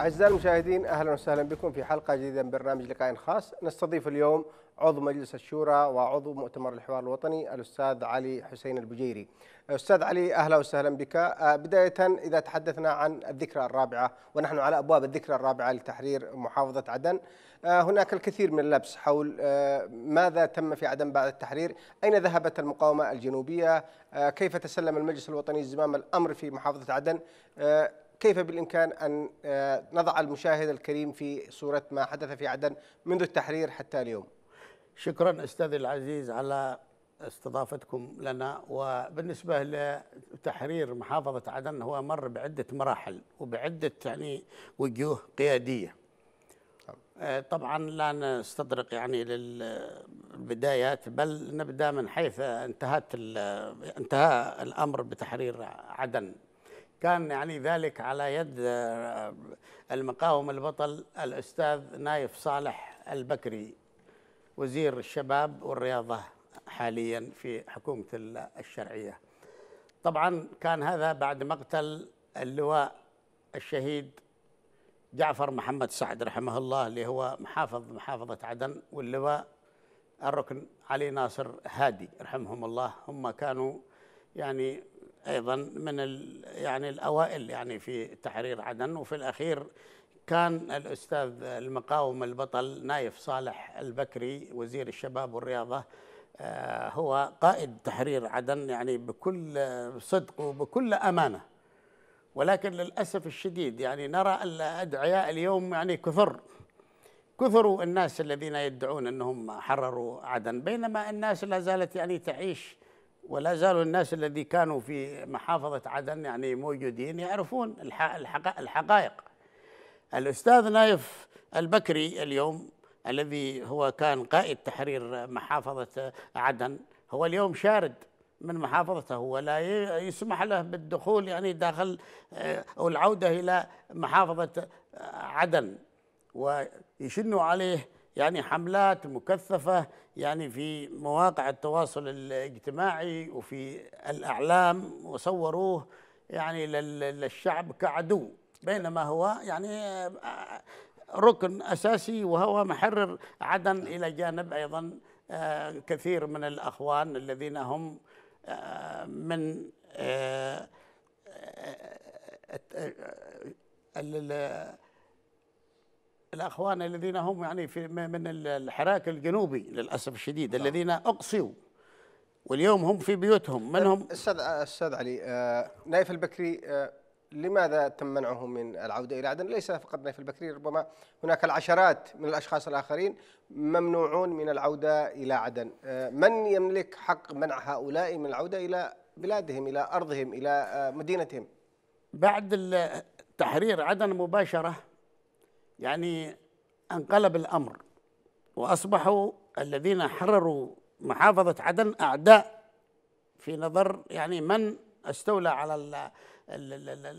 أعزائي المشاهدين أهلا وسهلا بكم في حلقة جديدة من برنامج لقاء خاص نستضيف اليوم عضو مجلس الشورى وعضو مؤتمر الحوار الوطني الأستاذ علي حسين البجيري أستاذ علي أهلا وسهلا بك آه، بداية إذا تحدثنا عن الذكرى الرابعة ونحن على أبواب الذكرى الرابعة لتحرير محافظة عدن آه، هناك الكثير من اللبس حول آه، ماذا تم في عدن بعد التحرير أين ذهبت المقاومة الجنوبية كيف تسلم المجلس الوطني الزمام الأمر في محافظة عدن كيف بالإمكان أن آه، نضع المشاهد الكريم في صورة ما حدث في عدن منذ التحرير حتى اليوم شكرا أستاذ العزيز على استضافتكم لنا وبالنسبة لتحرير محافظة عدن هو مر بعدة مراحل وبعدة يعني وجوه قيادية نعم. آه، طبعا لا نستطرق يعني للبدايات بل نبدا من حيث انتهت انتهى الامر بتحرير عدن كان يعني ذلك على يد آه، المقاوم البطل الأستاذ نايف صالح البكري وزير الشباب والرياضة حاليا في حكومة الشرعية طبعا كان هذا بعد مقتل اللواء الشهيد جعفر محمد سعد رحمه الله اللي هو محافظ محافظة عدن واللواء الركن علي ناصر هادي رحمهم الله هم كانوا يعني ايضا من ال يعني الاوائل يعني في تحرير عدن وفي الاخير كان الاستاذ المقاوم البطل نايف صالح البكري وزير الشباب والرياضه آه، هو قائد تحرير عدن يعني بكل صدق وبكل امانه ولكن للاسف الشديد يعني نرى الادعياء اليوم يعني كثر كثروا الناس الذين يدعون انهم حرروا عدن بينما الناس لا زالت يعني تعيش ولا زالوا الناس الذي كانوا في محافظة عدن يعني موجودين يعرفون الحقائق الأستاذ نايف البكري اليوم الذي هو كان قائد تحرير محافظة عدن هو اليوم شارد من محافظته ولا يسمح له بالدخول يعني داخل أو آه، العودة إلى محافظة آه، عدن ويشنوا عليه يعني حملات مكثفة يعني في مواقع التواصل الاجتماعي وفي الأعلام وصوروه يعني للشعب كعدو بينما هو يعني ركن أساسي وهو محرر عدن إلى جانب أيضا آه، كثير من الأخوان الذين هم آه، من آه، الاخوان الذين هم يعني في من الحراك الجنوبي للاسف الشديد طبعا. نعم. الذين اقصوا واليوم هم في بيوتهم من هم استاذ استاذ علي آه نايف البكري آه لماذا تم منعه من العوده الى عدن؟ ليس فقط نايف البكري ربما هناك العشرات من الاشخاص الاخرين ممنوعون من العوده الى عدن، آه من يملك حق منع هؤلاء من العوده الى بلادهم الى ارضهم الى آه، مدينتهم؟ بعد تحرير عدن مباشره يعني انقلب الأمر وأصبحوا الذين حرروا محافظة عدن أعداء في نظر يعني من استولى على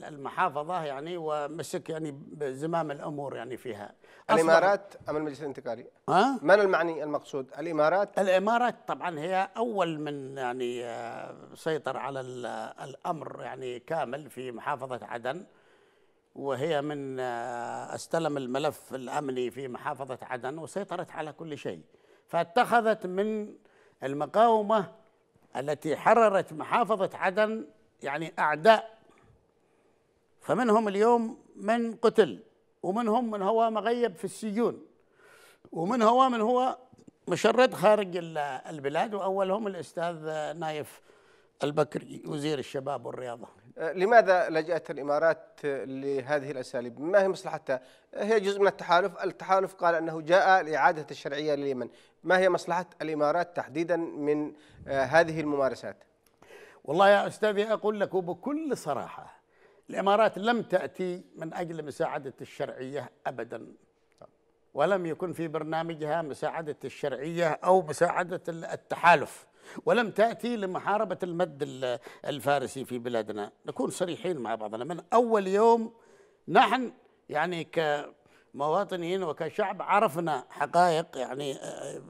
المحافظة يعني ومسك يعني زمام الأمور يعني فيها الإمارات أم المجلس الانتقالي؟ ها؟ من المعني المقصود؟ الإمارات؟ الإمارات طبعا هي أول من يعني آه، سيطر على الأمر يعني كامل في محافظة عدن وهي من آه، استلم الملف الامني في محافظه عدن وسيطرت على كل شيء فاتخذت من المقاومه التي حررت محافظه عدن يعني اعداء فمنهم اليوم من قتل ومنهم من هو مغيب في السجون ومن هو من هو مشرد خارج البلاد واولهم الاستاذ آه، نايف البكري وزير الشباب والرياضه لماذا لجأت الإمارات لهذه الأساليب؟ ما هي مصلحتها؟ هي جزء من التحالف، التحالف قال أنه جاء لإعادة الشرعية لليمن، ما هي مصلحة الإمارات تحديدا من آه، هذه الممارسات؟ والله يا أستاذي أقول لك وبكل صراحة الإمارات لم تأتي من أجل مساعدة الشرعية أبدا ولم يكن في برنامجها مساعدة الشرعية أو مساعدة التحالف ولم تأتي لمحاربة المد الفارسي في بلادنا نكون صريحين مع بعضنا من أول يوم نحن يعني كمواطنين وكشعب عرفنا حقائق يعني آه،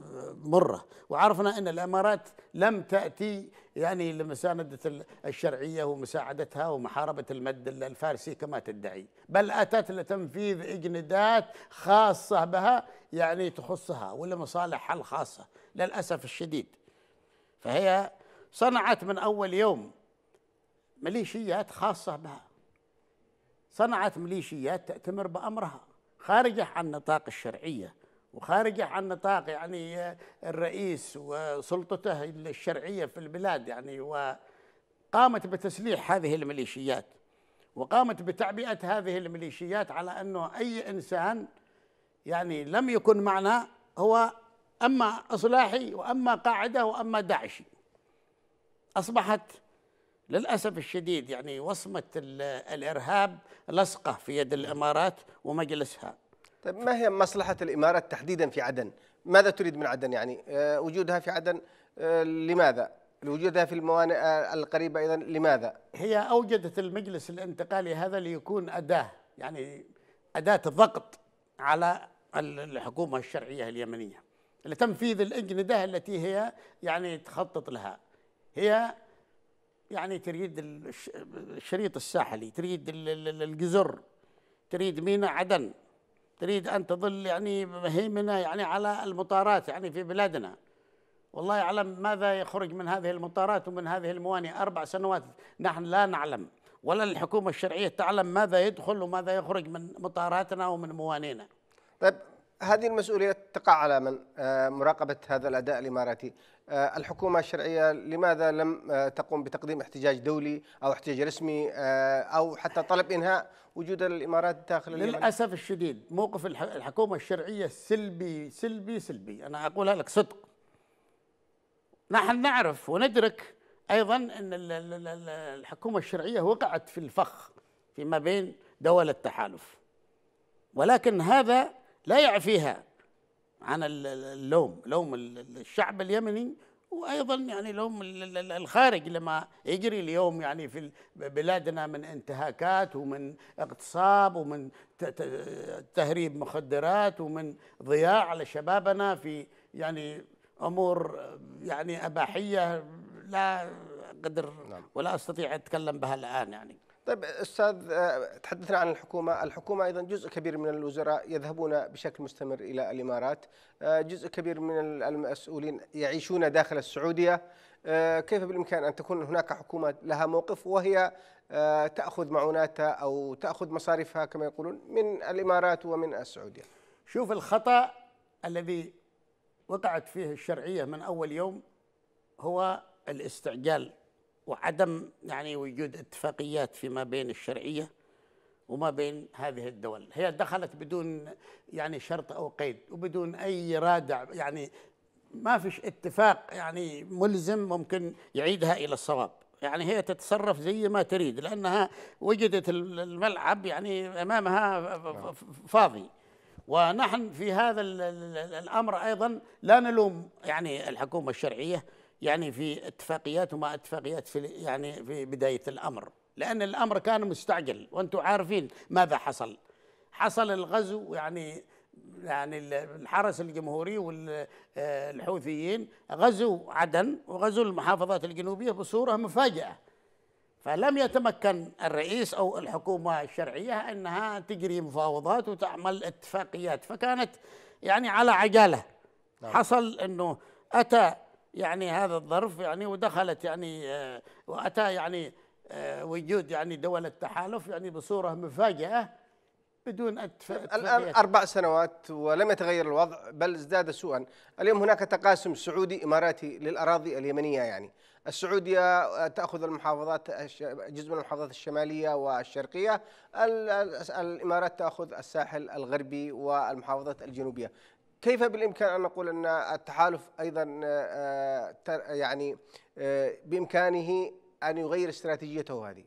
مرة وعرفنا أن الأمارات لم تأتي يعني لمساندة الشرعية ومساعدتها ومحاربة المد الفارسي كما تدعي بل أتت لتنفيذ إجندات خاصة بها يعني تخصها ولمصالحها الخاصة للأسف الشديد فهي صنعت من أول يوم ميليشيات خاصة بها صنعت ميليشيات تأتمر بأمرها خارجة عن نطاق الشرعية وخارجة عن نطاق يعني الرئيس وسلطته الشرعية في البلاد يعني وقامت بتسليح هذه الميليشيات وقامت بتعبئة هذه الميليشيات على أنه أي إنسان يعني لم يكن معنا هو أما إصلاحي وأما قاعدة وأما داعشي أصبحت للأسف الشديد يعني وصمة الإرهاب لصقة في يد الإمارات ومجلسها طيب ما هي مصلحة الإمارات تحديدا في عدن؟ ماذا تريد من عدن يعني؟ أه وجودها في عدن أه لماذا؟ وجودها في الموانئ آه، القريبة أيضا لماذا؟ هي أوجدت المجلس الانتقالي هذا ليكون أداة يعني أداة ضغط على الحكومة الشرعية اليمنية لتنفيذ الأجندة التي هي يعني تخطط لها هي يعني تريد الشريط الساحلي تريد الجزر تريد ميناء عدن تريد أن تظل يعني مهيمنة يعني على المطارات يعني في بلادنا والله يعلم ماذا يخرج من هذه المطارات ومن هذه الموانئ أربع سنوات نحن لا نعلم ولا الحكومة الشرعية تعلم ماذا يدخل وماذا يخرج من مطاراتنا ومن موانئنا طيب هذه المسؤولية تقع على من آه، مراقبة هذا الأداء الإماراتي آه، الحكومة الشرعية لماذا لم آه، تقوم بتقديم احتجاج دولي أو احتجاج رسمي أو حتى طلب إنهاء وجود الإمارات داخل للأسف الشديد موقف الحكومة الشرعية سلبي سلبي سلبي أنا أقولها لك صدق نحن نعرف وندرك أيضا أن الحكومة الشرعية وقعت في الفخ فيما بين دول التحالف ولكن هذا لا يعفيها عن اللوم لوم الشعب اليمني وايضا يعني لوم الخارج لما يجري اليوم يعني في بلادنا من انتهاكات ومن اغتصاب ومن تهريب مخدرات ومن ضياع على شبابنا في يعني امور يعني اباحيه لا قدر نعم. ولا استطيع اتكلم بها الان يعني طيب استاذ آه، تحدثنا عن الحكومه، الحكومه ايضا جزء كبير من الوزراء يذهبون بشكل مستمر الى الامارات، آه، جزء كبير من المسؤولين يعيشون داخل السعوديه، آه، كيف بالامكان ان تكون هناك حكومه لها موقف وهي تاخذ معوناتها او تاخذ مصاريفها كما يقولون من الامارات ومن السعوديه؟ شوف الخطا الذي وقعت فيه الشرعيه من اول يوم هو الاستعجال وعدم يعني وجود اتفاقيات فيما بين الشرعيه وما بين هذه الدول هي دخلت بدون يعني شرط او قيد وبدون اي رادع يعني ما فيش اتفاق يعني ملزم ممكن يعيدها الى الصواب يعني هي تتصرف زي ما تريد لانها وجدت الملعب يعني امامها نعم. فاضي ونحن في هذا الامر ايضا لا نلوم يعني الحكومه الشرعيه يعني في اتفاقيات وما اتفاقيات في يعني في بدايه الامر لان الامر كان مستعجل وانتم عارفين ماذا حصل حصل الغزو يعني يعني الحرس الجمهوري والحوثيين آه، غزوا عدن وغزوا المحافظات الجنوبيه بصوره مفاجئه فلم يتمكن الرئيس او الحكومه الشرعيه انها تجري مفاوضات وتعمل اتفاقيات فكانت يعني على عجاله نعم. حصل انه اتى يعني هذا الظرف يعني ودخلت يعني آه، واتى يعني آه، وجود يعني دول التحالف يعني بصوره مفاجئه بدون الان اربع سنوات ولم يتغير الوضع بل ازداد سوءا، اليوم هناك تقاسم سعودي اماراتي للاراضي اليمنيه يعني، السعوديه آه، تاخذ المحافظات جزء من المحافظات الشماليه والشرقيه، الامارات تاخذ الساحل الغربي والمحافظات الجنوبيه، كيف بالامكان ان نقول ان التحالف ايضا آه، يعني آه، بامكانه ان يغير استراتيجيته هذه؟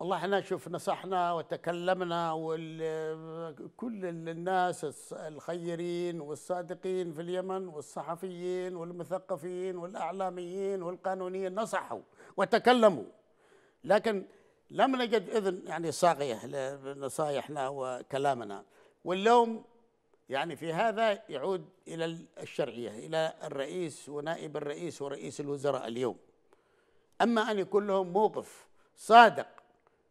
والله احنا شوف نصحنا وتكلمنا وكل الناس الخيرين والصادقين في اليمن والصحفيين والمثقفين والاعلاميين والقانونيين نصحوا وتكلموا لكن لم نجد اذن يعني صاغيه لنصائحنا وكلامنا واللوم يعني في هذا يعود إلى الشرعية إلى الرئيس ونائب الرئيس ورئيس الوزراء اليوم أما أن يكون لهم موقف صادق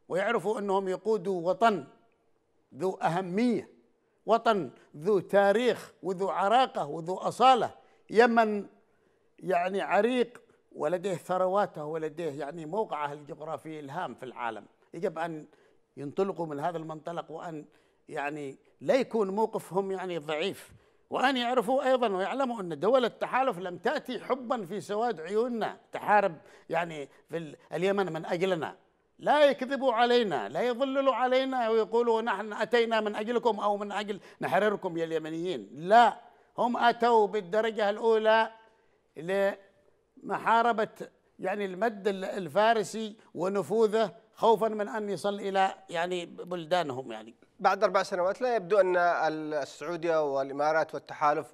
ويعرفوا أنهم يقودوا وطن ذو أهمية وطن ذو تاريخ وذو عراقة وذو أصالة يمن يعني عريق ولديه ثرواته ولديه يعني موقعه الجغرافي الهام في العالم يجب أن ينطلقوا من هذا المنطلق وأن يعني لا يكون موقفهم يعني ضعيف وأن يعرفوا أيضا ويعلموا أن دول التحالف لم تأتي حبا في سواد عيوننا تحارب يعني في اليمن من أجلنا لا يكذبوا علينا لا يضللوا علينا ويقولوا نحن أتينا من أجلكم أو من أجل نحرركم يا اليمنيين لا هم أتوا بالدرجة الأولى لمحاربة يعني المد الفارسي ونفوذه خوفا من أن يصل إلى يعني بلدانهم يعني بعد أربع سنوات لا يبدو أن السعودية والإمارات والتحالف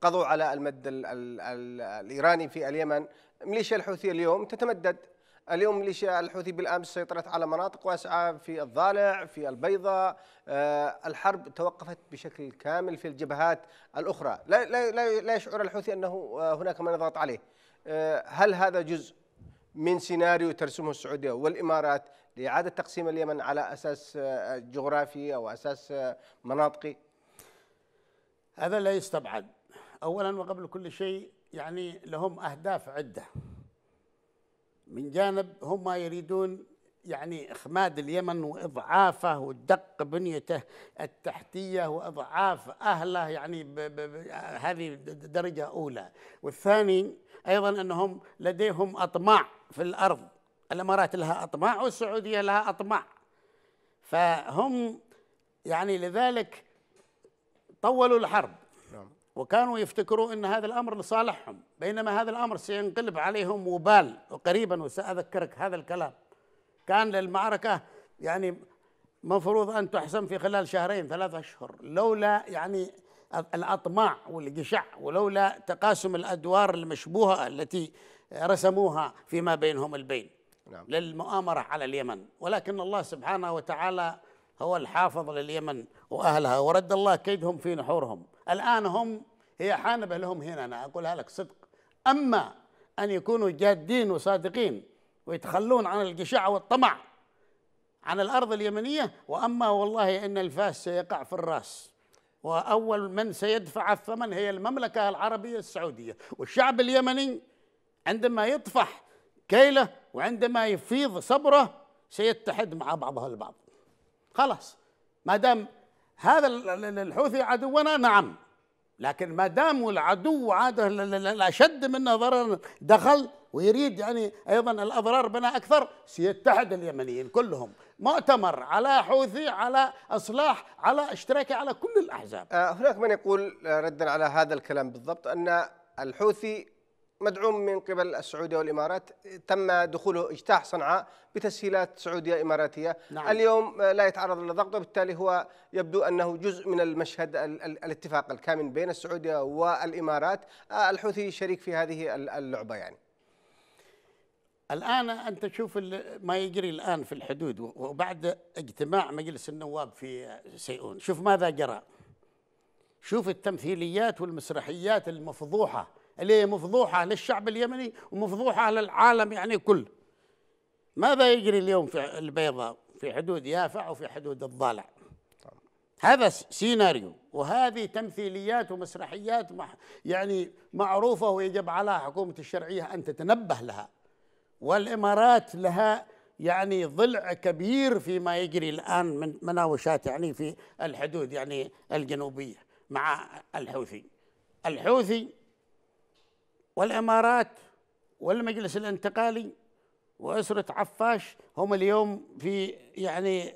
قضوا على المد الـ الـ الـ الإيراني في اليمن ميليشيا الحوثي اليوم تتمدد اليوم ميليشيا الحوثي بالامس سيطرت على مناطق واسعه في الضالع في البيضاء آه، الحرب توقفت بشكل كامل في الجبهات الاخرى لا لا لا يشعر الحوثي انه آه، هناك من يضغط عليه آه، هل هذا جزء من سيناريو ترسمه السعوديه والامارات لإعادة تقسيم اليمن على أساس آه، جغرافي أو أساس آه، مناطقي هذا لا يستبعد أولا وقبل كل شيء يعني لهم أهداف عدة من جانب هم يريدون يعني إخماد اليمن وإضعافه ودق بنيته التحتية وإضعاف أهله يعني هذه درجة أولى والثاني أيضا أنهم لديهم أطماع في الأرض الامارات لها اطماع والسعوديه لها اطماع فهم يعني لذلك طولوا الحرب نعم. وكانوا يفتكروا ان هذا الامر لصالحهم بينما هذا الامر سينقلب عليهم وبال وقريبا وساذكرك هذا الكلام كان للمعركه يعني مفروض ان تحسم في خلال شهرين ثلاثة اشهر لولا يعني الاطماع والجشع ولولا تقاسم الادوار المشبوهه التي رسموها فيما بينهم البين نعم. للمؤامرة على اليمن ولكن الله سبحانه وتعالى هو الحافظ لليمن وأهلها ورد الله كيدهم في نحورهم الآن هم هي حانبة لهم هنا أنا أقولها لك صدق أما أن يكونوا جادين وصادقين ويتخلون عن الجشع والطمع عن الأرض اليمنية وأما والله إن الفاس سيقع في الرأس وأول من سيدفع الثمن هي المملكة العربية السعودية والشعب اليمني عندما يطفح كيله وعندما يفيض صبره سيتحد مع بعضها البعض خلاص ما دام هذا الحوثي عدونا نعم لكن ما دام العدو عاد الاشد منا ضررا دخل ويريد يعني ايضا الاضرار بنا اكثر سيتحد اليمنيين كلهم مؤتمر على حوثي على اصلاح على اشتراكي على كل الاحزاب آه، هناك من يقول آه، ردا على هذا الكلام بالضبط ان الحوثي مدعوم من قبل السعوديه والامارات تم دخوله اجتاح صنعاء بتسهيلات سعوديه اماراتيه نعم. اليوم آه، لا يتعرض للضغط وبالتالي هو يبدو انه جزء من المشهد الاتفاق الكامن بين السعوديه والامارات آه، الحوثي شريك في هذه اللعبه يعني الان انت تشوف ما يجري الان في الحدود وبعد اجتماع مجلس النواب في سيئون شوف ماذا جرى شوف التمثيليات والمسرحيات المفضوحه اللي هي مفضوحة للشعب اليمني ومفضوحة للعالم يعني كله ماذا يجري اليوم في البيضاء في حدود يافع وفي حدود الضالع هذا سيناريو وهذه تمثيليات ومسرحيات يعني معروفة ويجب على حكومة الشرعية أن تتنبه لها والإمارات لها يعني ضلع كبير فيما يجري الآن من مناوشات يعني في الحدود يعني الجنوبية مع الحوثي الحوثي والإمارات والمجلس الانتقالي وأسرة عفاش هم اليوم في يعني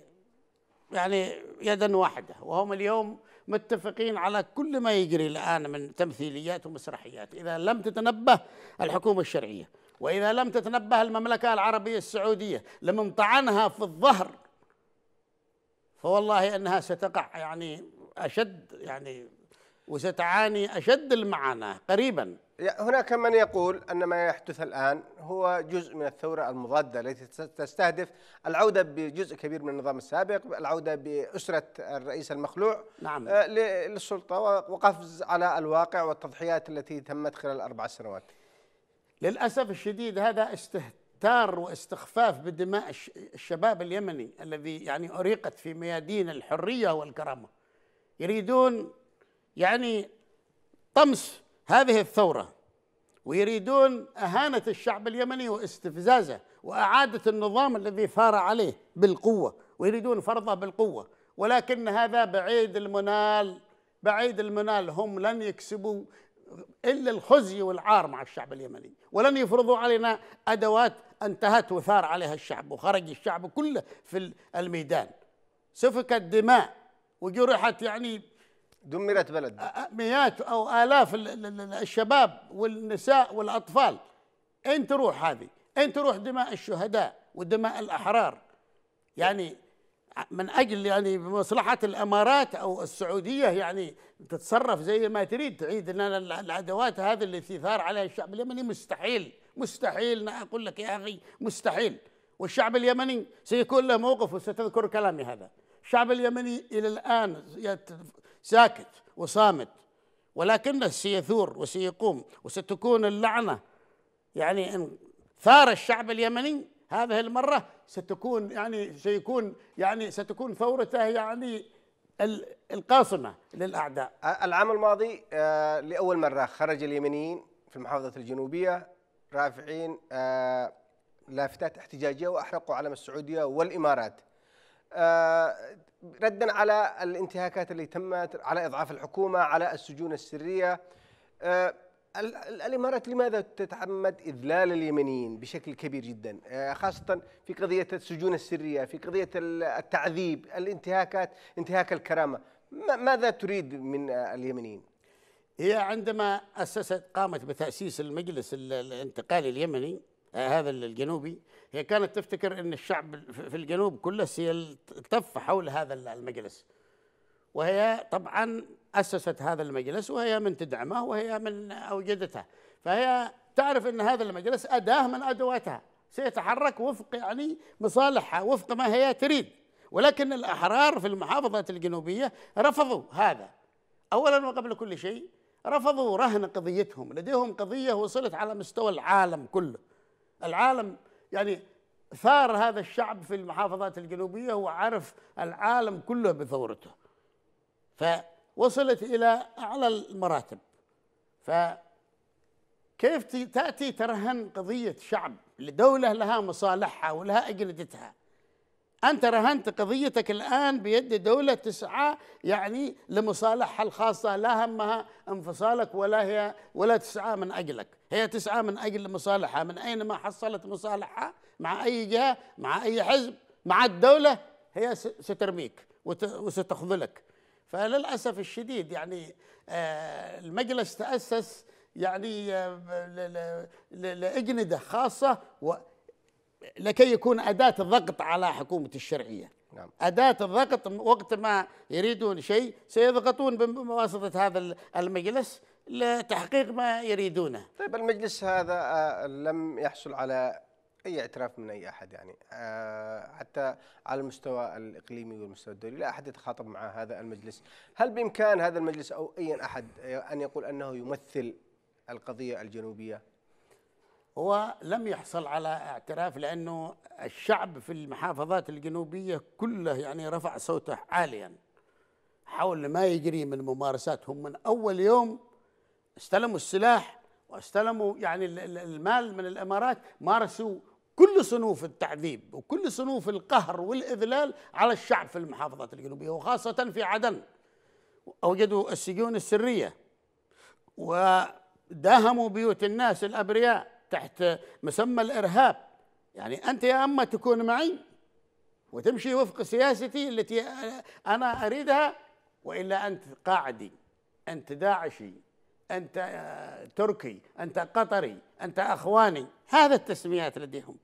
يعني يدا واحدة وهم اليوم متفقين على كل ما يجري الآن من تمثيليات ومسرحيات إذا لم تتنبه الحكومة الشرعية وإذا لم تتنبه المملكة العربية السعودية لمن طعنها في الظهر فوالله أنها ستقع يعني أشد يعني وستعاني أشد المعاناة قريبا هناك من يقول أن ما يحدث الآن هو جزء من الثورة المضادة التي تستهدف العودة بجزء كبير من النظام السابق العودة بأسرة الرئيس المخلوع نعم. آه، للسلطة وقفز على الواقع والتضحيات التي تمت خلال أربع سنوات للأسف الشديد هذا استهتار واستخفاف بدماء الشباب اليمني الذي يعني أريقت في ميادين الحرية والكرامة يريدون يعني طمس هذه الثوره ويريدون اهانه الشعب اليمني واستفزازه واعاده النظام الذي ثار عليه بالقوه ويريدون فرضه بالقوه ولكن هذا بعيد المنال بعيد المنال هم لن يكسبوا الا الخزي والعار مع الشعب اليمني ولن يفرضوا علينا ادوات انتهت وثار عليها الشعب وخرج الشعب كله في الميدان سفكت دماء وجرحت يعني دمرت بلد مئات او الاف الشباب والنساء والاطفال اين تروح هذه؟ اين تروح دماء الشهداء ودماء الاحرار؟ يعني من اجل يعني مصلحه الامارات او السعوديه يعني تتصرف زي ما تريد تعيد لنا العدوات هذه اللي ثار عليها الشعب اليمني مستحيل مستحيل أنا اقول لك يا اخي مستحيل والشعب اليمني سيكون له موقف وستذكر كلامي هذا الشعب اليمني الى الان ساكت وصامت ولكنه سيثور وسيقوم وستكون اللعنة يعني إن ثار الشعب اليمني هذه المرة ستكون يعني سيكون يعني ستكون ثورته يعني القاصمة للأعداء العام الماضي آه، لأول مرة خرج اليمنيين في المحافظة الجنوبية رافعين آه، لافتات احتجاجية وأحرقوا علم السعودية والإمارات آه، ردا على الانتهاكات اللي تمت على اضعاف الحكومه على السجون السريه آه، الامارات لماذا تتعمد اذلال اليمنيين بشكل كبير جدا آه، خاصه في قضيه السجون السريه في قضيه التعذيب الانتهاكات انتهاك الكرامه ماذا تريد من اليمنيين هي عندما اسست قامت بتاسيس المجلس الانتقالي اليمني هذا الجنوبي هي كانت تفتكر أن الشعب في الجنوب كله سيلتف حول هذا المجلس وهي طبعا أسست هذا المجلس وهي من تدعمه وهي من أوجدته فهي تعرف أن هذا المجلس أداة من أدواتها سيتحرك وفق يعني مصالحها وفق ما هي تريد ولكن الأحرار في المحافظات الجنوبية رفضوا هذا أولا وقبل كل شيء رفضوا رهن قضيتهم لديهم قضية وصلت على مستوى العالم كله العالم يعني ثار هذا الشعب في المحافظات الجنوبيه وعرف العالم كله بثورته فوصلت الى اعلى المراتب فكيف تاتي ترهن قضيه شعب لدوله لها مصالحها ولها اجندتها أنت رهنت قضيتك الآن بيد دولة تسعى يعني لمصالحها الخاصة لا همها انفصالك ولا هي ولا تسعى من أجلك هي تسعى من أجل مصالحها من أين ما حصلت مصالحها مع أي جهة مع أي حزب مع الدولة هي سترميك وستخذلك فللأسف الشديد يعني آه، المجلس تأسس يعني آه، لأجندة خاصة لكي يكون أداة ضغط على حكومة الشرعية نعم. أداة الضغط وقت ما يريدون شيء سيضغطون بواسطة هذا المجلس لتحقيق ما يريدونه طيب المجلس هذا آه، لم يحصل على أي اعتراف من أي أحد يعني آه، حتى على المستوى الإقليمي والمستوى الدولي لا أحد يتخاطب مع هذا المجلس هل بإمكان هذا المجلس أو أي أحد أن يقول أنه يمثل القضية الجنوبية هو لم يحصل على اعتراف لانه الشعب في المحافظات الجنوبيه كله يعني رفع صوته عاليا حول ما يجري من ممارساتهم من اول يوم استلموا السلاح واستلموا يعني المال من الامارات مارسوا كل صنوف التعذيب وكل صنوف القهر والاذلال على الشعب في المحافظات الجنوبيه وخاصه في عدن اوجدوا السجون السريه وداهموا بيوت الناس الابرياء تحت مسمى الارهاب يعني انت يا اما تكون معي وتمشي وفق سياستي التي انا اريدها والا انت قاعدي انت داعشي انت آه، تركي انت قطري انت اخواني هذا التسميات لديهم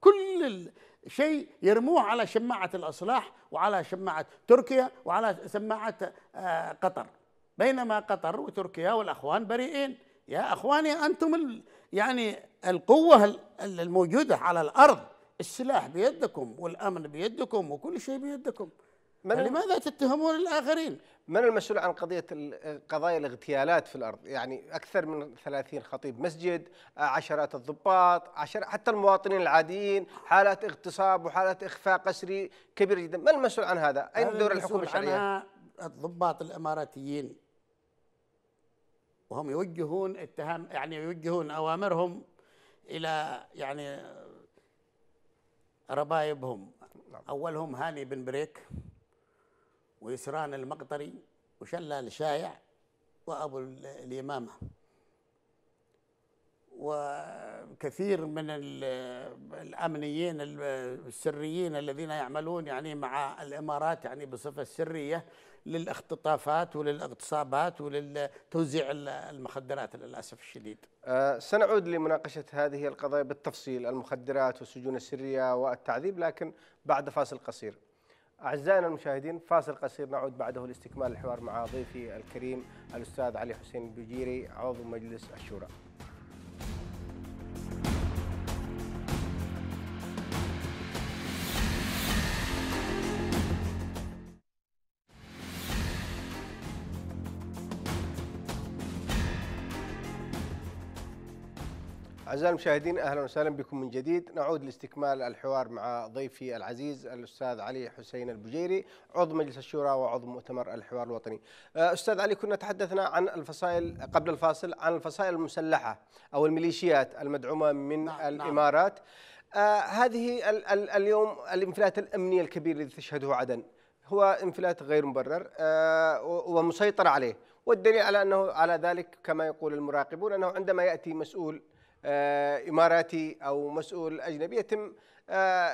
كل شيء يرموه على شماعه الاصلاح وعلى شماعه تركيا وعلى شماعه آه، قطر بينما قطر وتركيا والاخوان بريئين يا اخواني انتم يعني القوة الموجودة على الأرض السلاح بيدكم والأمن بيدكم وكل شيء بيدكم من لماذا تتهمون الآخرين؟ من المسؤول عن قضية قضايا الاغتيالات في الأرض؟ يعني أكثر من 30 خطيب مسجد عشرات الضباط عشر حتى المواطنين العاديين حالات اغتصاب وحالات إخفاء قسري كبيرة جدا من المسؤول عن هذا؟ أين دور الحكومة الشرعية؟ الضباط الإماراتيين وهم يوجهون اتهام يعني يوجهون أوامرهم إلى يعني ربايبهم نعم. أولهم هاني بن بريك ويسران المقطري وشلال شايع وأبو اليمامة وكثير من الامنيين السريين الذين يعملون يعني مع الامارات يعني بصفه سريه للاختطافات وللاغتصابات ولتوزيع المخدرات للاسف الشديد. أه سنعود لمناقشه هذه القضايا بالتفصيل المخدرات والسجون السريه والتعذيب لكن بعد فاصل قصير. أعزائنا المشاهدين فاصل قصير نعود بعده لاستكمال الحوار مع ضيفي الكريم الأستاذ علي حسين البجيري عضو مجلس الشورى أعزائي المشاهدين أهلا وسهلا بكم من جديد نعود لاستكمال الحوار مع ضيفي العزيز الأستاذ علي حسين البجيري عضو مجلس الشورى وعضو مؤتمر الحوار الوطني آه، أستاذ علي كنا تحدثنا عن الفصائل قبل الفاصل عن الفصائل المسلحة أو الميليشيات المدعومة من نعم, نعم. الإمارات نعم. آه هذه اليوم الانفلات الأمني الكبير الذي تشهده عدن هو انفلات غير مبرر آه ومسيطر عليه والدليل على انه على ذلك كما يقول المراقبون انه عندما ياتي مسؤول آه، اماراتي او مسؤول اجنبي يتم آه،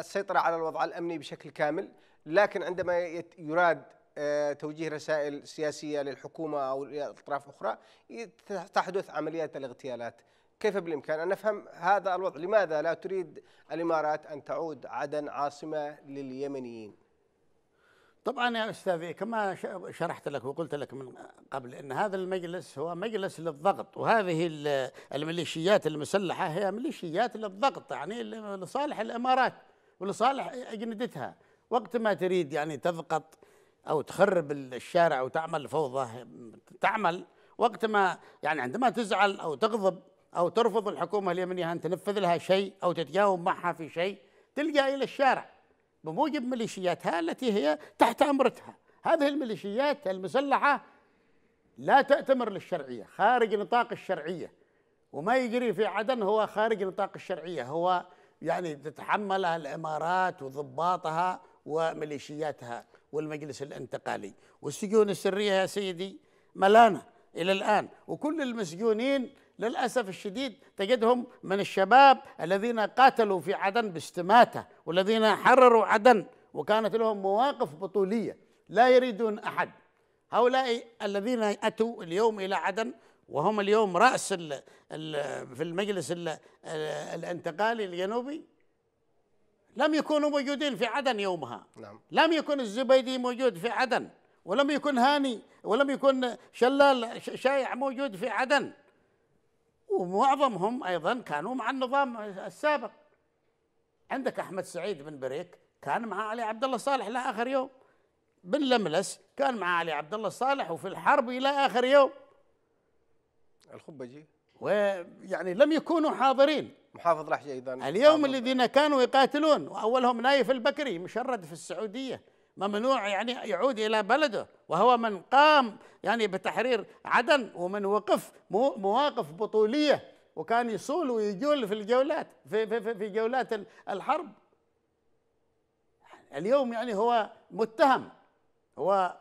السيطره على الوضع الامني بشكل كامل لكن عندما يراد آه، توجيه رسائل سياسيه للحكومه او لاطراف اخرى تحدث عمليات الاغتيالات كيف بالامكان ان نفهم هذا الوضع لماذا لا تريد الامارات ان تعود عدن عاصمه لليمنيين طبعا يا استاذي كما شرحت لك وقلت لك من قبل ان هذا المجلس هو مجلس للضغط وهذه الميليشيات المسلحه هي ميليشيات للضغط يعني لصالح الامارات ولصالح اجندتها وقت ما تريد يعني تضغط او تخرب الشارع وتعمل فوضى تعمل وقت ما يعني عندما تزعل او تغضب او ترفض الحكومه اليمنيه ان تنفذ لها شيء او تتجاوب معها في شيء تلجا الى الشارع بموجب ميليشياتها التي هي تحت امرتها هذه الميليشيات المسلحه لا تأتمر للشرعيه خارج نطاق الشرعيه وما يجري في عدن هو خارج نطاق الشرعيه هو يعني تتحملها الامارات وضباطها وميليشياتها والمجلس الانتقالي والسجون السريه يا سيدي ملانه الى الان وكل المسجونين للأسف الشديد تجدهم من الشباب الذين قاتلوا في عدن باستماتة والذين حرروا عدن وكانت لهم مواقف بطولية لا يريدون أحد هؤلاء الذين أتوا اليوم إلى عدن وهم اليوم رأس الـ الـ في المجلس الـ الانتقالي الجنوبي لم يكونوا موجودين في عدن يومها نعم. لم يكن الزبيدي موجود في عدن ولم يكن هاني ولم يكن شلال شايع موجود في عدن ومعظمهم ايضا كانوا مع النظام السابق عندك احمد سعيد بن بريك كان مع علي عبد الله صالح لاخر يوم بن لملس كان مع علي عبد الله صالح وفي الحرب الى اخر يوم الخبجي ويعني لم يكونوا حاضرين محافظ الحجيدان اليوم الذين كانوا يقاتلون واولهم نايف البكري مشرد في السعوديه ممنوع يعني يعود إلى بلده وهو من قام يعني بتحرير عدن ومن وقف مواقف بطولية وكان يصول ويجول في الجولات في, في, في, في جولات الحرب اليوم يعني هو متهم هو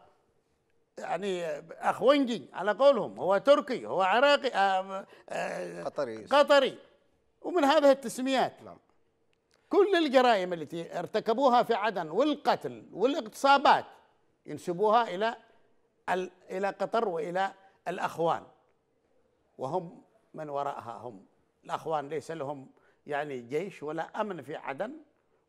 يعني اخونجي على قولهم هو تركي هو عراقي آه، آه، قطري قطري ومن هذه التسميات نعم. كل الجرائم التي ارتكبوها في عدن والقتل والاغتصابات ينسبوها الى الى قطر والى الاخوان وهم من وراءها هم الاخوان ليس لهم يعني جيش ولا امن في عدن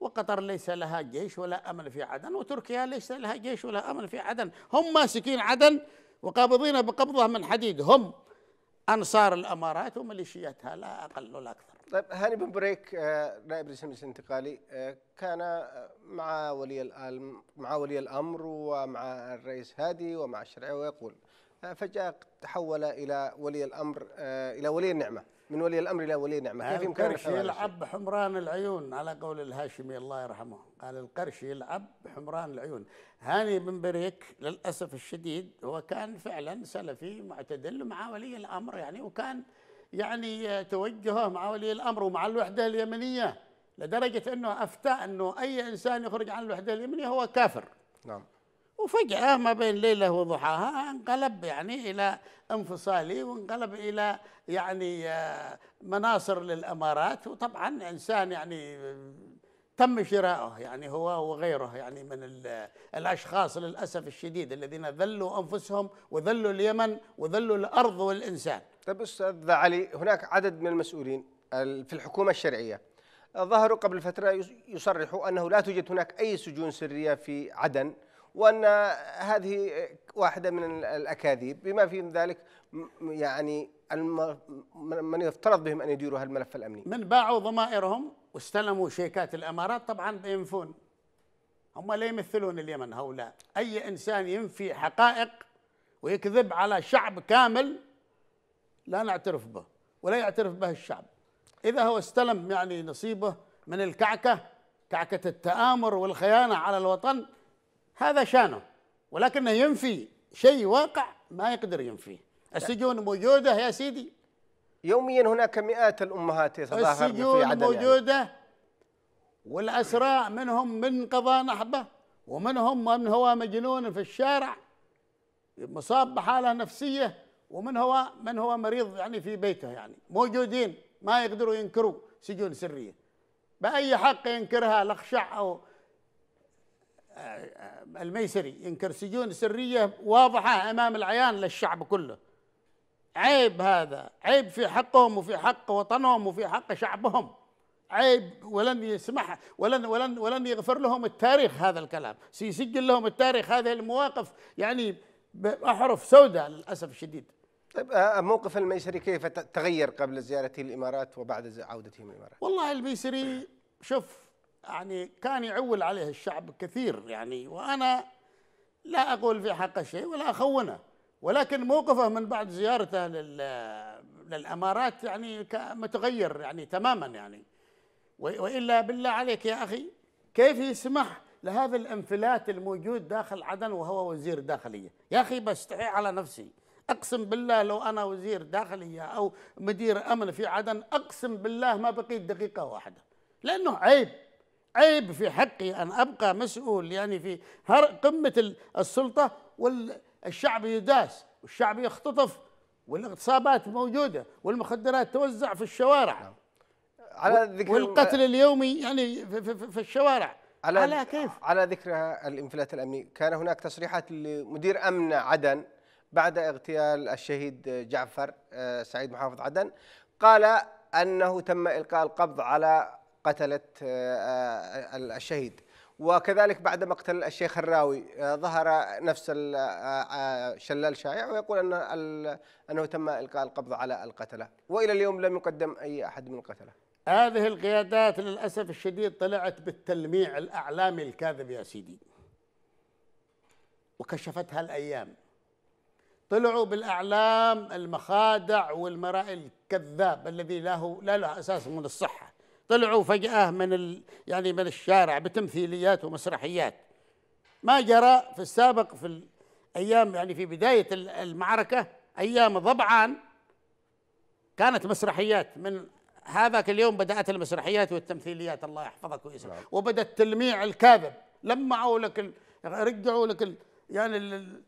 وقطر ليس لها جيش ولا امن في عدن وتركيا ليس لها جيش ولا امن في عدن هم ماسكين عدن وقابضين بقبضه من حديد هم انصار الامارات وميليشياتها لا اقل ولا اكثر. طيب هاني بن بريك آه، نائب رئيس المجلس الانتقالي آه، كان آه، مع ولي مع ولي الامر ومع الرئيس هادي ومع الشرعي ويقول فجاه تحول الى ولي الامر الى ولي النعمه. من ولي الامر الى ولي نعمه كيف يمكن القرش يلعب حمران العيون على قول الهاشمي الله يرحمه قال القرش يلعب حمران العيون هاني بن بريك للاسف الشديد هو كان فعلا سلفي معتدل مع ولي الامر يعني وكان يعني توجهه مع ولي الامر ومع الوحده اليمنيه لدرجه انه افتى انه اي انسان يخرج عن الوحده اليمنيه هو كافر نعم وفجأة ما بين ليلة وضحاها انقلب يعني إلى انفصالي وانقلب إلى يعني آه، مناصر للأمارات وطبعا إنسان يعني تم شراؤه يعني هو وغيره يعني من الأشخاص للأسف الشديد الذين ذلوا أنفسهم وذلوا اليمن وذلوا الأرض والإنسان طيب أستاذ علي هناك عدد من المسؤولين في الحكومة الشرعية ظهروا قبل فترة يصرحوا أنه لا توجد هناك أي سجون سرية في عدن وأن هذه واحدة من الأكاذيب بما في من ذلك يعني من يفترض بهم أن يديروا هالملف الأمني من باعوا ضمائرهم واستلموا شيكات الأمارات طبعا بينفون هم لا يمثلون اليمن هؤلاء أي إنسان ينفي حقائق ويكذب على شعب كامل لا نعترف به ولا يعترف به الشعب إذا هو استلم يعني نصيبه من الكعكة كعكة التآمر والخيانة على الوطن هذا شانه ولكنه ينفي شيء واقع ما يقدر ينفيه السجون موجوده يا سيدي يوميا هناك مئات الامهات يتظاهرن السجون في يعني. السجون موجوده والاسراء منهم من قضاء نحبه ومنهم من هو مجنون في الشارع مصاب بحاله نفسيه ومن هو من هو مريض يعني في بيته يعني موجودين ما يقدروا ينكروا سجون سريه باي حق ينكرها الاخشع او الميسري ينكر سجون سرية واضحة أمام العيان للشعب كله عيب هذا عيب في حقهم وفي حق وطنهم وفي حق شعبهم عيب ولن يسمح ولن ولن ولن يغفر لهم التاريخ هذا الكلام سيسجل لهم التاريخ هذه المواقف يعني بأحرف سوداء للأسف الشديد طيب آه، موقف الميسري كيف تغير قبل زيارته الإمارات وبعد عودته من الإمارات والله الميسري شوف يعني كان يعول عليه الشعب كثير يعني وأنا لا أقول في حق شيء ولا أخونه ولكن موقفه من بعد زيارته للأمارات يعني متغير يعني تماما يعني وإلا بالله عليك يا أخي كيف يسمح لهذا الانفلات الموجود داخل عدن وهو وزير داخلية يا أخي بستحي على نفسي أقسم بالله لو أنا وزير داخلية أو مدير أمن في عدن أقسم بالله ما بقيت دقيقة واحدة لأنه عيب عيب في حقي أن أبقى مسؤول يعني في قمة السلطة والشعب يداس والشعب يختطف والاغتصابات موجودة والمخدرات توزع في الشوارع نعم. على ذكر والقتل اليومي يعني في, في, في الشوارع على, على كيف؟ على ذكر الانفلات الأمني كان هناك تصريحات لمدير أمن عدن بعد اغتيال الشهيد جعفر آه، سعيد محافظ عدن قال أنه تم إلقاء القبض على قتلت آه، آه، الشهيد وكذلك بعد مقتل الشيخ الراوي آه، ظهر نفس شلال شائع ويقول ان انه تم القاء القبض على القتله والى اليوم لم يقدم اي احد من القتله هذه القيادات للاسف الشديد طلعت بالتلميع الاعلامي الكاذب يا سيدي وكشفتها الايام طلعوا بالاعلام المخادع والمرائي الكذاب الذي له لا له اساس من الصحه طلعوا فجأة من ال يعني من الشارع بتمثيليات ومسرحيات ما جرى في السابق في الأيام يعني في بداية المعركة أيام ضبعان كانت مسرحيات من هذاك اليوم بدأت المسرحيات والتمثيليات الله يحفظك ويسلمك نعم. وبدأ التلميع الكاذب لمعوا لك ال رجعوا لك ال يعني ال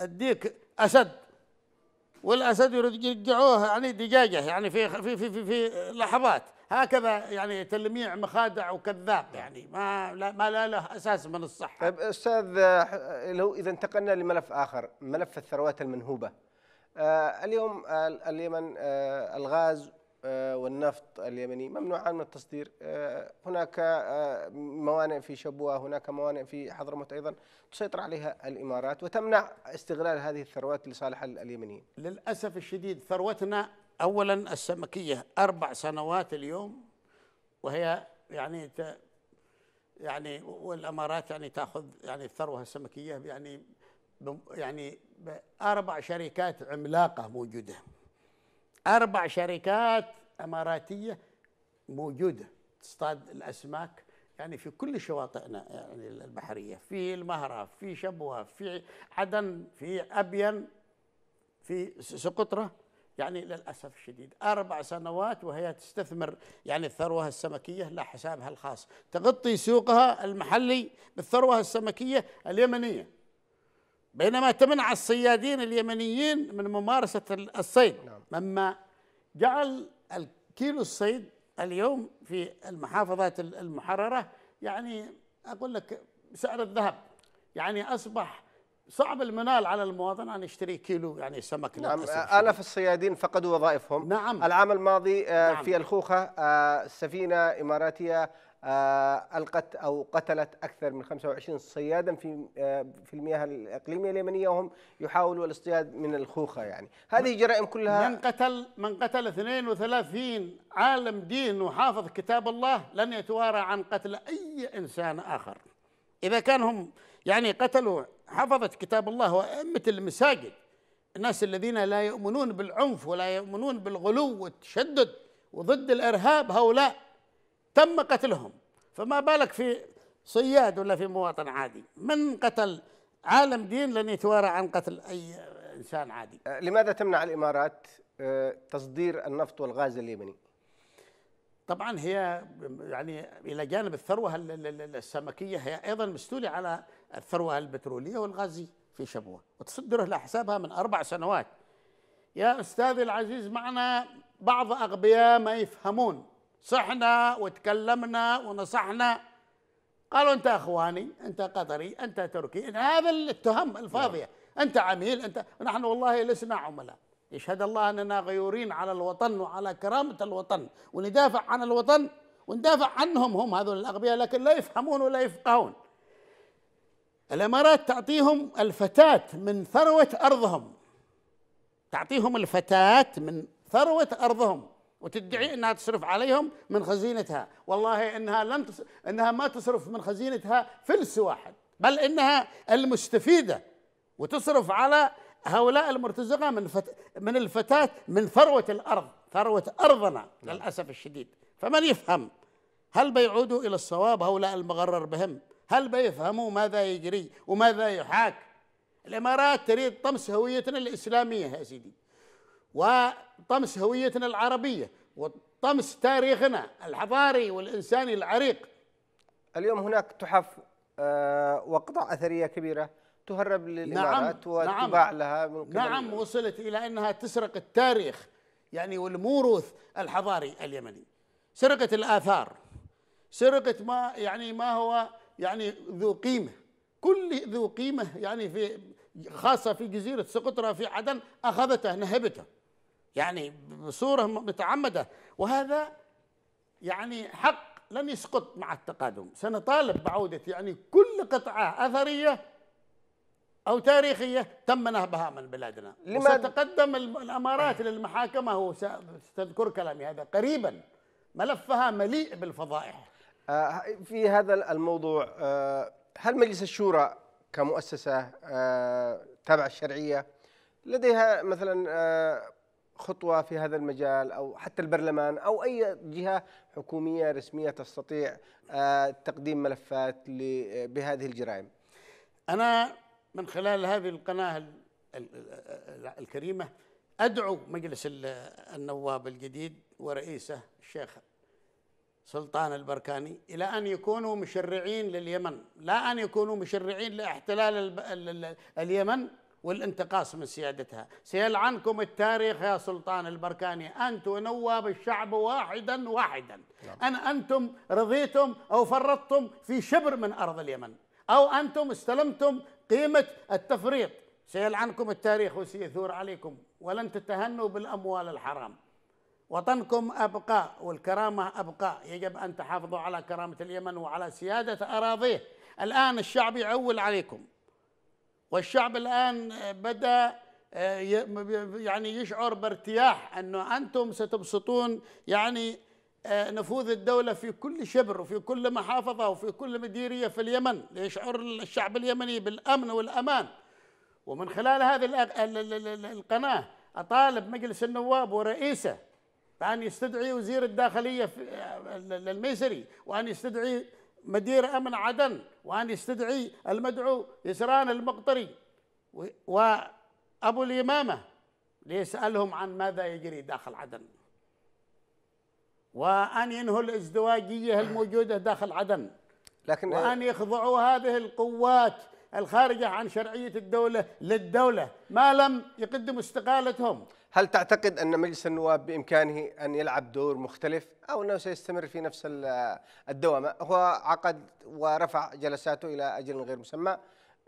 الديك أسد والأسد يرجعوه يعني دجاجة يعني في في في في, في لحظات هكذا يعني تلميع مخادع وكذاب نعم. يعني ما لا ما لا له اساس من الصحه. طيب استاذ لو اذا انتقلنا لملف اخر، ملف الثروات المنهوبه. آه اليوم آه اليمن آه الغاز آه، والنفط اليمني ممنوع من التصدير آه، هناك آه، موانئ في شبوة هناك موانئ في حضرموت أيضا تسيطر عليها الإمارات وتمنع استغلال هذه الثروات لصالح اليمنيين للأسف الشديد ثروتنا أولا السمكية أربع سنوات اليوم وهي يعني ت يعني والامارات يعني تاخذ يعني الثروه السمكيه يعني يعني اربع شركات عملاقه موجوده اربع شركات اماراتيه موجوده تصطاد الاسماك يعني في كل شواطئنا يعني البحريه في المهره في شبوه في عدن في ابين في سقطره يعني للأسف الشديد أربع سنوات وهي تستثمر يعني الثروة السمكية لا حسابها الخاص تغطي سوقها المحلي بالثروة السمكية اليمنية بينما تمنع الصيادين اليمنيين من ممارسة الصيد نعم. مما جعل الكيلو الصيد اليوم في المحافظات المحررة يعني أقول لك سعر الذهب يعني أصبح صعب المنال على المواطن ان يشتري كيلو يعني سمك نعم الاف الصيادين فقدوا وظائفهم نعم العام الماضي آه، نعم. في الخوخه آه، سفينه اماراتيه آه، القت او قتلت اكثر من 25 صيادا في في المياه الاقليميه اليمنيه وهم يحاولوا الاصطياد من الخوخه يعني هذه جرائم كلها من قتل من قتل 32 عالم دين وحافظ كتاب الله لن يتوارى عن قتل اي انسان اخر اذا كان هم يعني قتلوا حفظت كتاب الله وأئمة المساجد الناس الذين لا يؤمنون بالعنف ولا يؤمنون بالغلو والتشدد وضد الإرهاب هؤلاء تم قتلهم فما بالك في صياد ولا في مواطن عادي من قتل عالم دين لن يتوارى عن قتل أي إنسان عادي أه، لماذا تمنع الإمارات أه، تصدير النفط والغاز اليمني؟ طبعا هي يعني الى جانب الثروه السمكيه هي ايضا مستولي على الثروه البتروليه والغازيه في شبوه وتصدره لها حسابها من اربع سنوات يا استاذي العزيز معنا بعض اغبياء ما يفهمون صحنا وتكلمنا ونصحنا قالوا انت اخواني انت قطري انت تركي هذا التهم الفاضيه نعم. انت عميل انت نحن والله لسنا عملاء يشهد الله أننا غيورين على الوطن وعلى كرامة الوطن وندافع عن الوطن وندافع عنهم هم هذول الأغبياء لكن لا يفهمون ولا يفقهون الإمارات تعطيهم الفتاة من ثروة أرضهم تعطيهم الفتاة من ثروة أرضهم وتدعي انها تصرف عليهم من خزينتها، والله انها لن تص... انها ما تصرف من خزينتها فلس واحد، بل انها المستفيده وتصرف على هؤلاء المرتزقه من فت... من الفتاه من ثروه الارض ثروه ارضنا نعم. للاسف الشديد فمن يفهم هل بيعودوا الى الصواب هؤلاء المغرر بهم هل بيفهموا ماذا يجري وماذا يحاك الامارات تريد طمس هويتنا الاسلاميه يا سيدي وطمس هويتنا العربيه وطمس تاريخنا الحضاري والانساني العريق اليوم هناك تحف آه، وقطع اثريه كبيره تهرب للإمارات نعم وتباع نعم لها من نعم وصلت إلى أنها تسرق التاريخ يعني والموروث الحضاري اليمني سرقت الآثار سرقت ما يعني ما هو يعني ذو قيمة كل ذو قيمة يعني في خاصة في جزيرة سقطرى في عدن أخذته نهبته يعني بصورة متعمدة وهذا يعني حق لن يسقط مع التقادم سنطالب بعودة يعني كل قطعة أثرية أو تاريخية تم نهبها من بلادنا لماذا؟ وستقدم الأمارات آه. للمحاكمة وستذكر كلامي هذا قريبا ملفها مليء بالفضائح آه، في هذا الموضوع آه، هل مجلس الشورى كمؤسسة تابعة الشرعية لديها مثلا خطوة في هذا المجال أو حتى البرلمان أو أي جهة حكومية رسمية تستطيع تقديم ملفات بهذه الجرائم أنا من خلال هذه القناة الكريمة أدعو مجلس النواب الجديد ورئيسه الشيخ سلطان البركاني إلى أن يكونوا مشرعين لليمن لا أن يكونوا مشرعين لاحتلال اليمن والانتقاص من سيادتها سيلعنكم التاريخ يا سلطان البركاني أنت ونواب الشعب واحدا واحدا نعم. أن أنتم رضيتم أو فرطتم في شبر من أرض اليمن أو أنتم استلمتم قيمة التفريط سيلعنكم التاريخ وسيثور عليكم ولن تتهنوا بالأموال الحرام وطنكم أبقى والكرامة أبقى يجب أن تحافظوا على كرامة اليمن وعلى سيادة أراضيه الآن الشعب يعول عليكم والشعب الآن بدأ آه، يعني يشعر بارتياح أنه أنتم ستبسطون يعني آه، نفوذ الدولة في كل شبر وفي كل محافظة وفي كل مديرية في اليمن ليشعر الشعب اليمني بالأمن والأمان ومن خلال هذه القناة أطالب مجلس النواب ورئيسه بأن يستدعي وزير الداخلية آه، الميسري وأن يستدعي مدير أمن عدن وأن يستدعي المدعو يسران المقطري وأبو اليمامة ليسألهم عن ماذا يجري داخل عدن وأن ينهوا الازدواجية الموجودة داخل عدن لكن وأن يخضعوا هذه القوات الخارجة عن شرعية الدولة للدولة ما لم يقدموا استقالتهم هل تعتقد أن مجلس النواب بإمكانه أن يلعب دور مختلف أو أنه سيستمر في نفس الدوامة هو عقد ورفع جلساته إلى أجل غير مسمى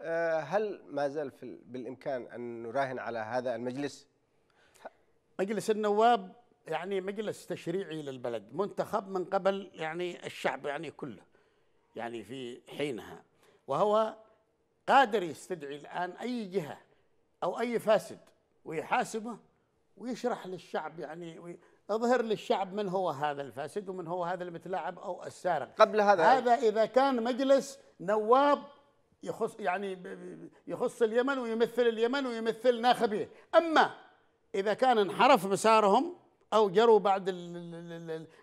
آه، هل ما زال بالإمكان أن نراهن على هذا المجلس؟ مجلس النواب يعني مجلس تشريعي للبلد منتخب من قبل يعني الشعب يعني كله يعني في حينها وهو قادر يستدعي الآن أي جهة أو أي فاسد ويحاسبه ويشرح للشعب يعني اظهر للشعب من هو هذا الفاسد ومن هو هذا المتلاعب او السارق قبل هذا هذا اذا كان مجلس نواب يخص يعني يخص اليمن ويمثل اليمن ويمثل ناخبيه اما اذا كان انحرف مسارهم أو جروا بعض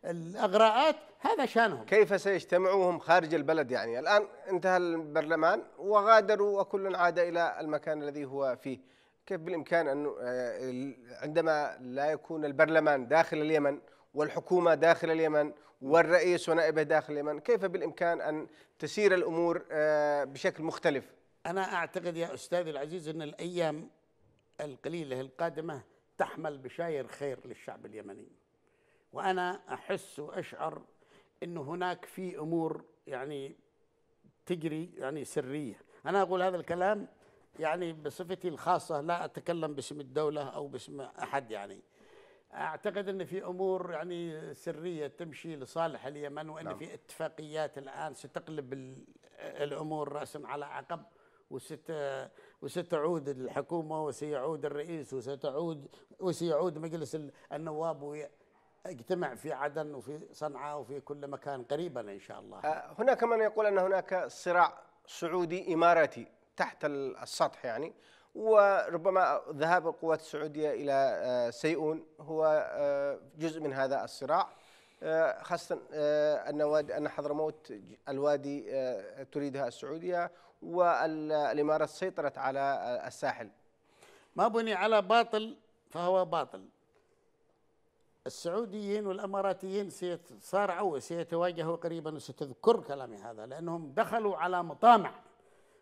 الأغراءات هذا شأنهم كيف سيجتمعوهم خارج البلد يعني الآن انتهى البرلمان وغادروا وكل عاد إلى المكان الذي هو فيه كيف بالإمكان أنه آه، عندما لا يكون البرلمان داخل اليمن والحكومة داخل اليمن والرئيس ونائبه داخل اليمن كيف بالإمكان أن تسير الأمور آه، بشكل مختلف أنا أعتقد يا أستاذي العزيز أن الأيام القليلة القادمة تحمل بشاير خير للشعب اليمني وانا احس واشعر ان هناك في امور يعني تجري يعني سريه انا اقول هذا الكلام يعني بصفتي الخاصه لا اتكلم باسم الدوله او باسم احد يعني اعتقد ان في امور يعني سريه تمشي لصالح اليمن وان نعم. في اتفاقيات الان ستقلب الامور راسا على عقب وست وستعود الحكومه وسيعود الرئيس وستعود وسيعود مجلس النواب اجتمع في عدن وفي صنعاء وفي كل مكان قريبا ان شاء الله. آه، هناك من يقول ان هناك صراع سعودي اماراتي تحت السطح يعني وربما ذهاب القوات السعوديه الى آه، سيئون هو آه، جزء من هذا الصراع خاصه ان ان حضرموت الوادي تريدها السعوديه والإمارات سيطرت على الساحل ما بني على باطل فهو باطل السعوديين والاماراتيين سيتصارعوا وسيتواجهوا قريبا وستذكر كلامي هذا لانهم دخلوا على مطامع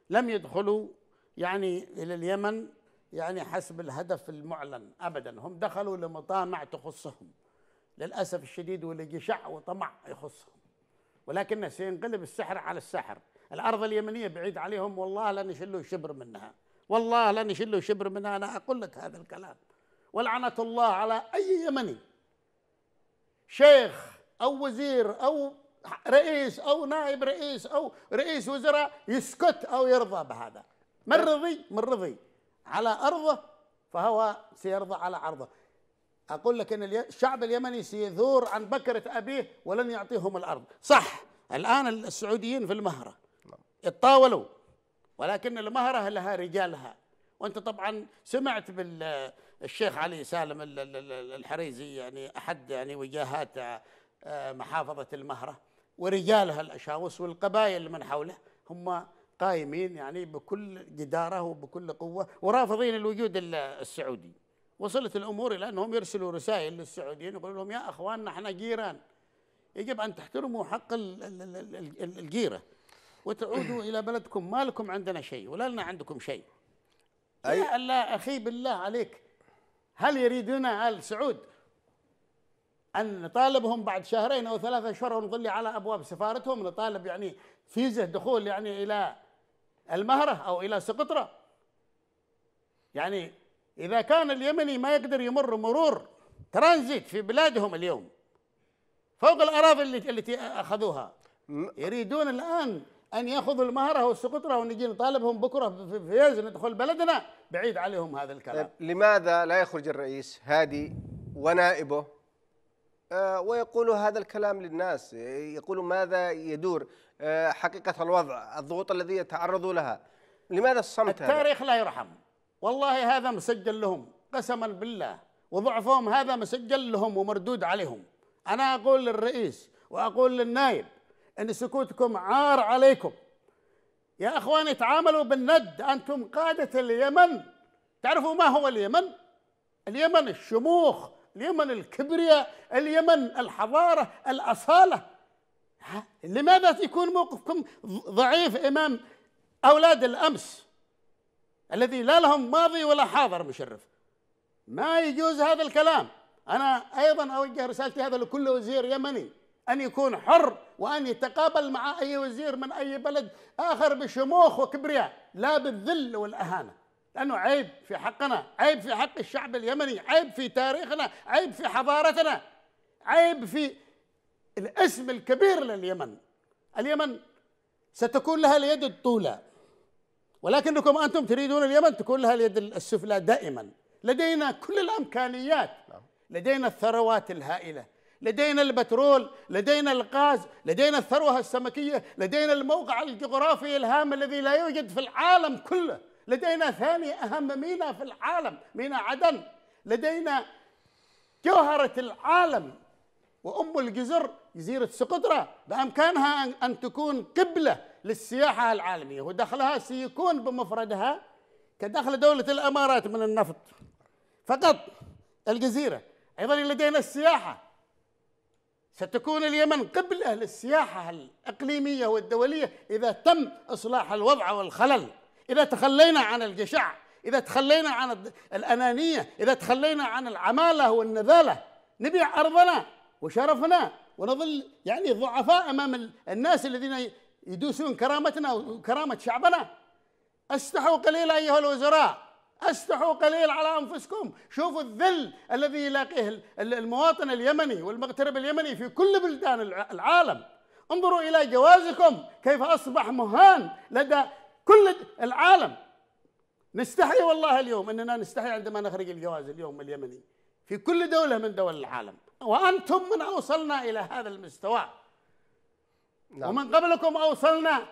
لم يدخلوا يعني الى اليمن يعني حسب الهدف المعلن ابدا هم دخلوا لمطامع تخصهم للاسف الشديد ولجشع وطمع يخصهم ولكن سينقلب السحر على السحر الارض اليمنيه بعيد عليهم والله لن يشلوا شبر منها والله لن يشلوا شبر منها انا اقول لك هذا الكلام ولعنه الله على اي يمني شيخ او وزير او رئيس او نائب رئيس او رئيس وزراء يسكت او يرضى بهذا من رضي من رضي على ارضه فهو سيرضى على عرضه اقول لك ان الشعب اليمني سيثور عن بكره ابيه ولن يعطيهم الارض صح الان السعوديين في المهره اتطاولوا ولكن المهرة لها رجالها وانت طبعا سمعت بالشيخ علي سالم الحريزي يعني احد يعني وجاهات آه، محافظة المهرة ورجالها الأشاوس والقبائل من حوله هم قائمين يعني بكل جدارة وبكل قوة ورافضين الوجود السعودي وصلت الأمور إلى أنهم يرسلوا رسائل للسعوديين يقولون لهم يا أخواننا احنا جيران يجب أن تحترموا حق الجيرة وتعودوا إلى بلدكم ما لكم عندنا شيء ولا لنا عندكم شيء أي يا الله أخي بالله عليك هل يريدون آل سعود أن نطالبهم بعد شهرين أو ثلاثة أشهر ونظل على أبواب سفارتهم نطالب يعني فيزة دخول يعني إلى المهرة أو إلى سقطرة يعني إذا كان اليمني ما يقدر يمر مرور ترانزيت في بلادهم اليوم فوق الأراضي التي أخذوها يريدون الآن أن يأخذوا المهرة والسقطرة ونجي نطالبهم بكرة في فيز ندخل بلدنا بعيد عليهم هذا الكلام طيب لماذا لا يخرج الرئيس هادي ونائبه آه، ويقول هذا الكلام للناس يقول ماذا يدور آه، حقيقة الوضع الضغوط الذي يتعرضوا لها لماذا الصمت التاريخ لا يرحم والله هذا مسجل لهم قسما بالله وضعفهم هذا مسجل لهم ومردود عليهم أنا أقول للرئيس وأقول للنائب ان سكوتكم عار عليكم يا اخواني تعاملوا بالند انتم قاده اليمن تعرفوا ما هو اليمن اليمن الشموخ اليمن الكبرياء اليمن الحضاره الاصاله لماذا يكون موقفكم ضعيف امام اولاد الامس الذي لا لهم ماضي ولا حاضر مشرف ما يجوز هذا الكلام انا ايضا اوجه رسالتي هذا لكل وزير يمني أن يكون حر وأن يتقابل مع أي وزير من أي بلد آخر بشموخ وكبرياء لا بالذل والأهانة لأنه عيب في حقنا عيب في حق الشعب اليمني عيب في تاريخنا عيب في حضارتنا عيب في الاسم الكبير لليمن اليمن ستكون لها اليد الطولى ولكنكم أنتم تريدون اليمن تكون لها اليد السفلى دائما لدينا كل الإمكانيات نعم. لدينا الثروات الهائلة لدينا البترول لدينا الغاز لدينا الثروة السمكية لدينا الموقع الجغرافي الهام الذي لا يوجد في العالم كله لدينا ثاني أهم ميناء في العالم ميناء عدن لدينا جوهرة العالم وأم الجزر جزيرة سقطرة بإمكانها أن تكون قبلة للسياحة العالمية ودخلها سيكون بمفردها كدخل دولة الإمارات من النفط فقط الجزيرة أيضا لدينا السياحة ستكون اليمن قبلة للسياحة الإقليمية والدولية إذا تم إصلاح الوضع والخلل إذا تخلينا عن الجشع إذا تخلينا عن الأنانية إذا تخلينا عن العمالة والنذالة نبيع أرضنا وشرفنا ونظل يعني ضعفاء أمام الناس الذين يدوسون كرامتنا وكرامة شعبنا استحوا قليلا أيها الوزراء استحوا قليل على أنفسكم شوفوا الذل الذي يلاقيه المواطن اليمني والمغترب اليمني في كل بلدان العالم انظروا إلى جوازكم كيف أصبح مهان لدى كل العالم نستحي والله اليوم أننا نستحي عندما نخرج الجواز اليوم اليمني في كل دولة من دول العالم وأنتم من أوصلنا إلى هذا المستوى نعم. ومن قبلكم أوصلنا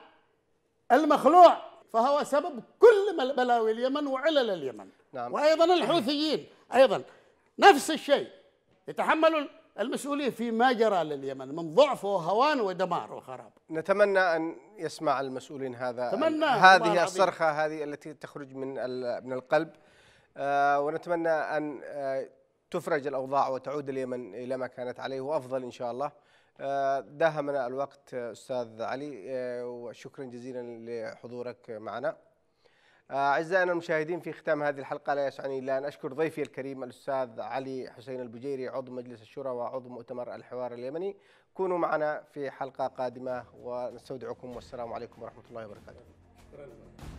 المخلوع فهو سبب كل بلاوي اليمن وعلل اليمن نعم. وأيضا الحوثيين أيضا نفس الشيء يتحملوا المسؤولية فيما جرى لليمن من ضعف وهوان ودمار وخراب نتمنى أن يسمع المسؤولين هذا هذه الصرخة هذه التي تخرج من من القلب آه، ونتمنى أن آه، تفرج الأوضاع وتعود اليمن إلى ما كانت عليه وأفضل إن شاء الله آه، داهمنا الوقت آه، استاذ علي آه، وشكرا جزيلا لحضورك معنا اعزائنا المشاهدين في ختام هذه الحلقه لا يسعني الا ان اشكر ضيفي الكريم الاستاذ علي حسين البجيري عضو مجلس الشورى وعضو مؤتمر الحوار اليمني كونوا معنا في حلقه قادمه ونستودعكم والسلام عليكم ورحمه الله وبركاته شكرا.